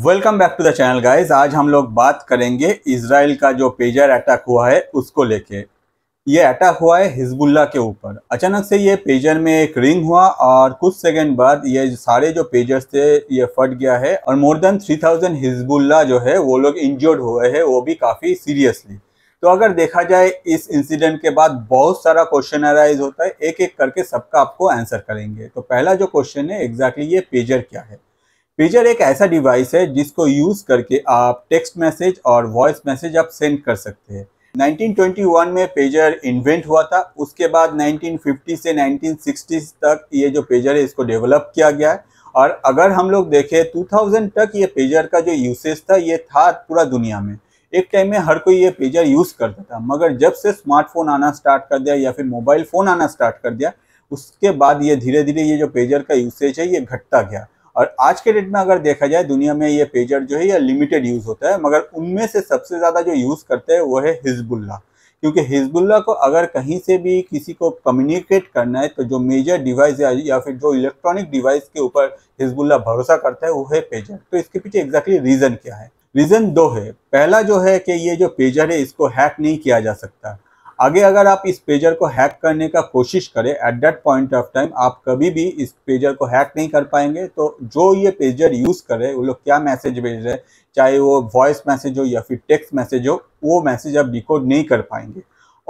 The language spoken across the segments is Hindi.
welcome back to the channel guys आज हम लोग बात करेंगे इसराइल का जो पेजर अटैक हुआ है उसको लेके ये अटैक हुआ है हिजबुल्ला के ऊपर अचानक से ये पेजर में एक रिंग हुआ और कुछ सेकंड बाद ये सारे जो पेजर्स थे ये फट गया है और मोर देन 3000 हिजबुल्ला जो है वो लोग इंजर्ड हुए हैं वो भी काफ़ी सीरियसली तो अगर देखा जाए इस इंसिडेंट के बाद बहुत सारा क्वेश्चन अराइज होता है एक एक करके सबका आपको आंसर करेंगे तो पहला जो क्वेश्चन है एग्जैक्टली exactly ये पेजर क्या है पेजर एक ऐसा डिवाइस है जिसको यूज़ करके आप टेक्स्ट मैसेज और वॉइस मैसेज आप सेंड कर सकते हैं 1921 में पेजर इन्वेंट हुआ था उसके बाद 1950 से 1960 तक ये जो पेजर है इसको डेवलप किया गया है और अगर हम लोग देखें 2000 तक ये पेजर का जो यूसेज था ये था पूरा दुनिया में एक टाइम में हर कोई ये पेजर यूज़ करता था मगर जब से स्मार्टफोन आना स्टार्ट कर दिया या फिर मोबाइल फ़ोन आना स्टार्ट कर दिया उसके बाद ये धीरे धीरे ये जो पेजर का यूसेज है ये घटता गया और आज के डेट में अगर देखा जाए दुनिया में ये पेजर जो है यह लिमिटेड यूज़ होता है मगर उनमें से सबसे ज़्यादा जो यूज़ करते हैं वो है हिजबुल्ला क्योंकि हिजबुल्ला को अगर कहीं से भी किसी को कम्युनिकेट करना है तो जो मेजर डिवाइस या फिर जो इलेक्ट्रॉनिक डिवाइस के ऊपर हिजबुल्ला भरोसा करता है वो है पेजर तो इसके पीछे एग्जैक्टली exactly रीज़न क्या है रीज़न दो है पहला जो है कि ये जो पेजर है इसको हैक नहीं किया जा सकता आगे अगर आप इस पेजर को हैक करने का कोशिश करें at that point of time आप कभी भी इस पेजर को हैक नहीं कर पाएंगे तो जो ये पेजर यूज़ करे वो लोग क्या मैसेज भेज रहे हैं चाहे वो वॉइस मैसेज हो या फिर टेक्स्ट मैसेज हो वो मैसेज आप डिकोड नहीं कर पाएंगे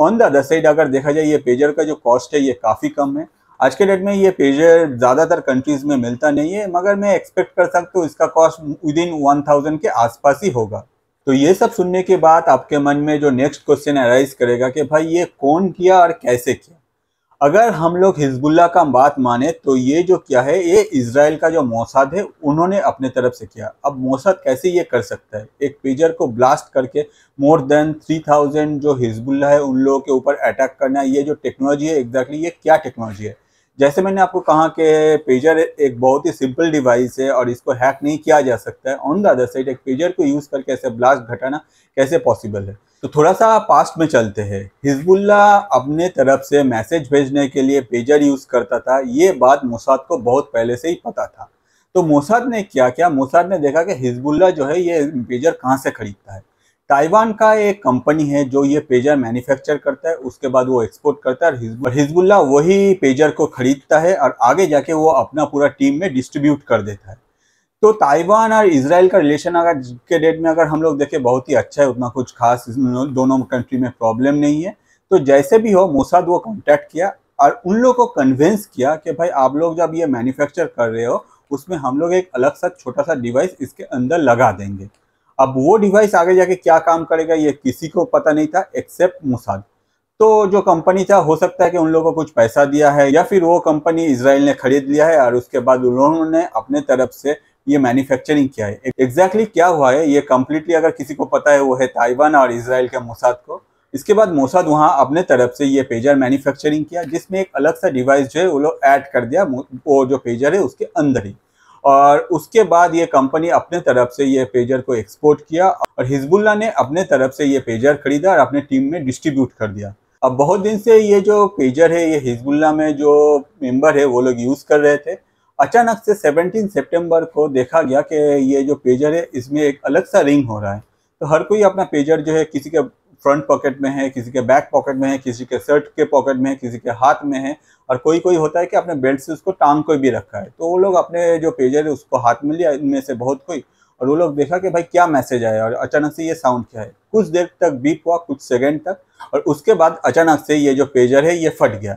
ऑन द अदर साइड अगर देखा जाए ये पेजर का जो कॉस्ट है ये काफ़ी कम है आज के डेट में ये पेजर ज़्यादातर कंट्रीज़ में मिलता नहीं है मगर मैं एक्सपेक्ट कर सकता हूँ इसका cost within one thousand के आसपास ही होगा तो ये सब सुनने के बाद आपके मन में जो नेक्स्ट क्वेश्चन अराइज करेगा कि भाई ये कौन किया और कैसे किया अगर हम लोग हिजबुल्ला का बात माने तो ये जो क्या है ये इसराइल का जो मौसाद है उन्होंने अपने तरफ से किया अब मौसाद कैसे ये कर सकता है एक पेजर को ब्लास्ट करके मोर देन 3000 जो हिजबुल्ला है उन लोगों के ऊपर अटैक करना ये जो टेक्नोलॉजी है एग्जैक्टली exactly ये क्या टेक्नोलॉजी है जैसे मैंने आपको कहा कि पेजर एक बहुत ही सिंपल डिवाइस है और इसको हैक नहीं किया जा सकता है ऑन द अदर साइड एक पेजर को यूज़ करके ऐसे ब्लास्ट घटाना कैसे पॉसिबल है तो थोड़ा सा पास्ट में चलते हैं हिजबुल्ला अपने तरफ से मैसेज भेजने के लिए पेजर यूज़ करता था ये बात मोसाद को बहुत पहले से ही पता था तो मोसाद ने क्या क्या मोसाद ने देखा कि हिजबुल्ला जो है ये पेजर कहाँ से खरीदता है ताइवान का एक कंपनी है जो ये पेजर मैन्युफैक्चर करता है उसके बाद वो एक्सपोर्ट करता है और हिजबुल्ला वही पेजर को खरीदता है और आगे जाके वो अपना पूरा टीम में डिस्ट्रीब्यूट कर देता है तो ताइवान और इसराइल का रिलेशन अगर के डेट में अगर हम लोग देखें बहुत ही अच्छा है उतना कुछ खास दोनों कंट्री में प्रॉब्लम नहीं है तो जैसे भी हो मोसाद वो कॉन्टैक्ट किया और उन लोगों को कन्विंस किया कि भाई आप लोग जब ये मैन्युफैक्चर कर रहे हो उसमें हम लोग एक अलग सा छोटा सा डिवाइस इसके अंदर लगा देंगे अब वो डिवाइस आगे जाके क्या काम करेगा ये किसी को पता नहीं था एक्सेप्ट मुसाद तो जो कंपनी था हो सकता है कि उन लोगों को कुछ पैसा दिया है या फिर वो कंपनी इसराइल ने खरीद लिया है और उसके बाद उन्होंने अपने तरफ से ये मैन्युफैक्चरिंग किया है एग्जैक्टली exactly क्या हुआ है ये कम्प्लीटली अगर किसी को पता है वो है ताइवान और इसराइल के मोसाद को इसके बाद मोसाद वहाँ अपने तरफ से ये पेजर मैन्युफैक्चरिंग किया जिसमें एक अलग सा डिवाइस जो है वो लोग ऐड कर दिया वो जो पेजर है उसके अंदर ही और उसके बाद ये कंपनी अपने तरफ से ये पेजर को एक्सपोर्ट किया और हिजबुल्ला ने अपने तरफ से ये पेजर खरीदा और अपने टीम में डिस्ट्रीब्यूट कर दिया अब बहुत दिन से ये जो पेजर है ये हिजबुल्ला में जो मेंबर है वो लोग यूज़ कर रहे थे अचानक से 17 सितंबर को देखा गया कि ये जो पेजर है इसमें एक अलग सा रिंग हो रहा है तो हर कोई अपना पेजर जो है किसी के फ्रंट पॉकेट में है किसी के बैक पॉकेट में है किसी के शर्ट के पॉकेट में है किसी के हाथ में है और कोई कोई होता है कि अपने बेल्ट से उसको टांग को भी रखा है तो वो लोग अपने जो पेजर है उसको हाथ में लिया इनमें से बहुत कोई और वो लोग देखा कि भाई क्या मैसेज आया और अचानक से ये साउंड क्या है कुछ देर तक बीप हुआ कुछ सेकेंड तक और उसके बाद अचानक से ये जो पेजर है ये फट गया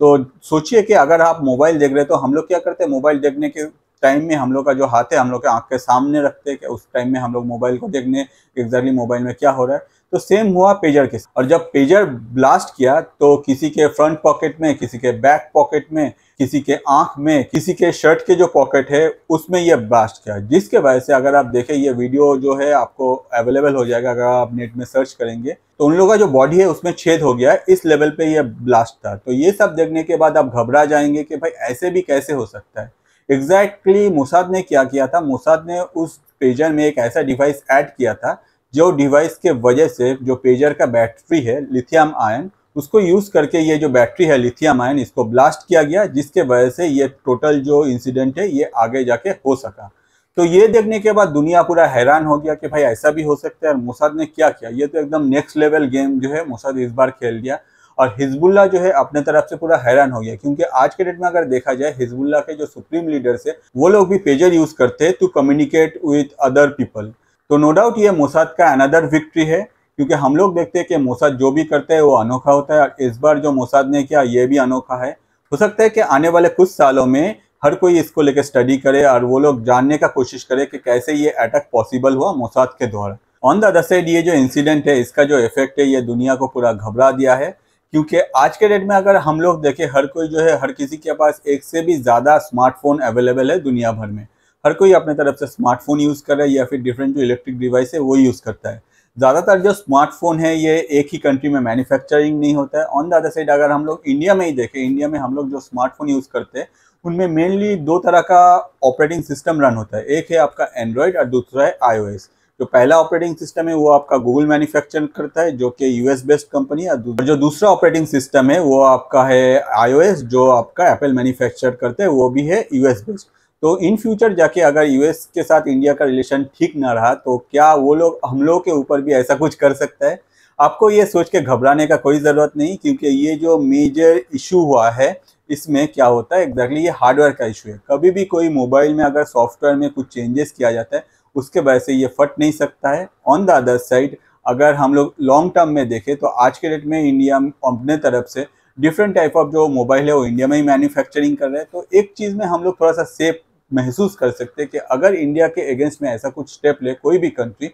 तो सोचिए कि अगर आप मोबाइल देख रहे हैं तो हम लोग क्या करते हैं मोबाइल देखने के टाइम में हम लोग का जो हाथ है हम लोग के आँख के सामने रखते हैं कि उस टाइम में हम लोग मोबाइल को देखने एग्जैक्टली मोबाइल में क्या हो रहा है तो सेम हुआ पेजर के और जब पेजर ब्लास्ट किया तो किसी के फ्रंट पॉकेट में किसी के बैक पॉकेट में किसी के आंख में किसी के शर्ट के जो पॉकेट है उसमें ये ब्लास्ट किया जिसके वजह से अगर आप देखें ये वीडियो जो है आपको अवेलेबल हो जाएगा अगर आप नेट में सर्च करेंगे तो उन लोगों का जो बॉडी है उसमें छेद हो गया इस लेवल पे ये ब्लास्ट था तो ये सब देखने के बाद आप घबरा जाएंगे कि भाई ऐसे भी कैसे हो सकता है एग्जैक्टली exactly, मुसाद ने क्या किया था मुसाद ने उस पेजर में एक ऐसा डिवाइस ऐड किया था जो डिवाइस के वजह से जो पेजर का बैटरी है लिथियम आयन उसको यूज़ करके ये जो बैटरी है लिथियम आयन इसको ब्लास्ट किया गया जिसके वजह से ये टोटल जो इंसिडेंट है ये आगे जाके हो सका तो ये देखने के बाद दुनिया पूरा हैरान हो गया कि भाई ऐसा भी हो सकता है और मोसाद ने क्या किया ये तो एकदम नेक्स्ट लेवल गेम जो है मोसाद इस बार खेल दिया और हिजबुल्ला जो है अपने तरफ से पूरा हैरान हो गया क्योंकि आज के डेट में अगर देखा जाए हिजबुल्ला के जो सुप्रीम लीडर्स है वो लोग भी पेजर यूज करते हैं to communicate with other people तो नो डाउट ये मोसाद का अनदर विक्ट्री है क्योंकि हम लोग देखते हैं कि मोसाद जो भी करते हैं वो अनोखा होता है इस बार जो मोसाद ने किया ये भी अनोखा है हो सकता है कि आने वाले कुछ सालों में हर कोई इसको लेकर स्टडी करे और वो लोग जानने का कोशिश करे कि कैसे ये अटैक पॉसिबल हुआ मोसाद के द्वारा ऑन द अदर साइड ये जो इंसिडेंट है इसका जो इफेक्ट है ये दुनिया को पूरा घबरा दिया है क्योंकि आज के डेट में अगर हम लोग देखें हर कोई जो है हर किसी के पास एक से भी ज़्यादा स्मार्टफोन अवेलेबल है दुनिया भर में हर कोई अपने तरफ से स्मार्टफोन यूज़ कर रहा है या फिर डिफरेंट जो इलेक्ट्रिक डिवाइस है वो यूज़ करता है ज़्यादातर जो स्मार्टफोन है ये एक ही कंट्री में मैन्युफैक्चरिंग नहीं होता है ऑन द अदर साइड अगर हम लोग इंडिया में ही देखें इंडिया में हम लोग जो स्मार्टफोन यूज़ करते हैं उनमें मेनली दो तरह का ऑपरेटिंग सिस्टम रन होता है एक है आपका एंड्रॉयड और दूसरा है आईओएस जो पहला ऑपरेटिंग सिस्टम है वो आपका गूगल मैन्युफैक्चर करता है जो कि यूएस बेस्ड कंपनी है जो दूसरा ऑपरेटिंग सिस्टम है वो आपका है आईओएस जो आपका एप्पल मैन्युफैक्चर करता है वो भी है यूएस बेस्ड तो इन फ्यूचर जाके अगर यूएस के साथ इंडिया का रिलेशन ठीक ना रहा तो क्या वो लोग हम लोग के ऊपर भी ऐसा कुछ कर सकता है आपको ये सोच के घबराने का कोई ज़रूरत नहीं क्योंकि ये जो मेजर इशू हुआ है इसमें क्या होता है एग्जैक्टली ये हार्डवेयर का इशू है कभी भी कोई मोबाइल में अगर सॉफ्टवेयर में कुछ चेंजेस किया जाता है उसके वजह से ये फट नहीं सकता है ऑन द अदर साइड अगर हम लोग लॉन्ग टर्म में देखें तो आज के डेट में इंडिया अपने तरफ से डिफरेंट टाइप ऑफ जो मोबाइल है वो इंडिया में ही मैन्युफैक्चरिंग कर रहे हैं तो एक चीज़ में हम लोग थोड़ा सा सेफ महसूस कर सकते हैं कि अगर इंडिया के अगेंस्ट में ऐसा कुछ स्टेप ले कोई भी कंट्री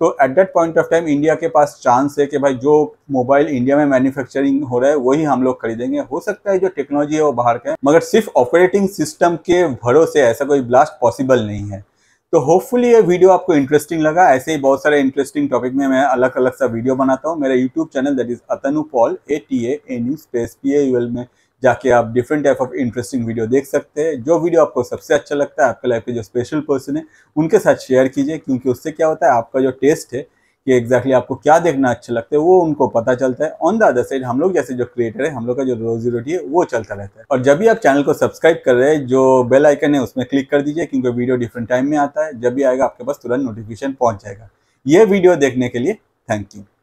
तो at that point of time India के पास चांस है कि भाई जो मोबाइल इंडिया में मैन्युफैक्चरिंग हो रहा है वही हम लोग खरीदेंगे हो सकता है जो टेक्नोलॉजी है वो बाहर का है मगर सिर्फ ऑपरेटिंग सिस्टम के भरोसे ऐसा कोई ब्लास्ट पॉसिबल नहीं है तो होपफुली ये वीडियो आपको इंटरेस्टिंग लगा ऐसे ही बहुत सारे इंटरेस्टिंग टॉपिक में मैं अलग अलग सा वीडियो बनाता हूँ मेरा YouTube channel that is Atanu Paul A T N U space P L में जाके आप different type of interesting video देख सकते हैं जो वीडियो आपको सबसे अच्छा लगता है आपके लाइफ के जो स्पेशल पर्सन है उनके साथ शेयर कीजिए क्योंकि उससे क्या होता है आपका जो टेस्ट है कि एग्जैक्टली exactly आपको क्या देखना अच्छा लगता है वो उनको पता चलता है ऑन द अदर साइड हम लोग जैसे जो क्रिएटर है हम लोग का जो रोजी रोटी है वो चलता रहता है और जब भी आप चैनल को सब्सक्राइब कर रहे हैं जो बेल आइकन है उसमें क्लिक कर दीजिए क्योंकि वीडियो डिफरेंट टाइम में आता है जब भी आएगा आपके पास तुरंत नोटिफिकेशन पहुँच जाएगा ये वीडियो देखने के लिए थैंक यू